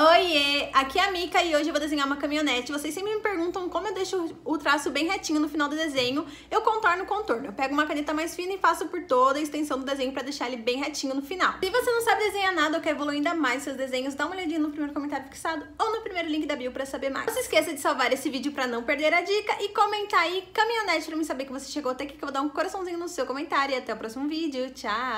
Oiê, aqui é a Mika e hoje eu vou desenhar uma caminhonete. Vocês sempre me perguntam como eu deixo o traço bem retinho no final do desenho. Eu contorno o contorno. Eu pego uma caneta mais fina e faço por toda a extensão do desenho pra deixar ele bem retinho no final. Se você não sabe desenhar nada ou quer evoluir ainda mais seus desenhos, dá uma olhadinha no primeiro comentário fixado ou no primeiro link da bio pra saber mais. Não se esqueça de salvar esse vídeo pra não perder a dica e comentar aí caminhonete pra me saber que você chegou até aqui, que eu vou dar um coraçãozinho no seu comentário. E até o próximo vídeo. Tchau!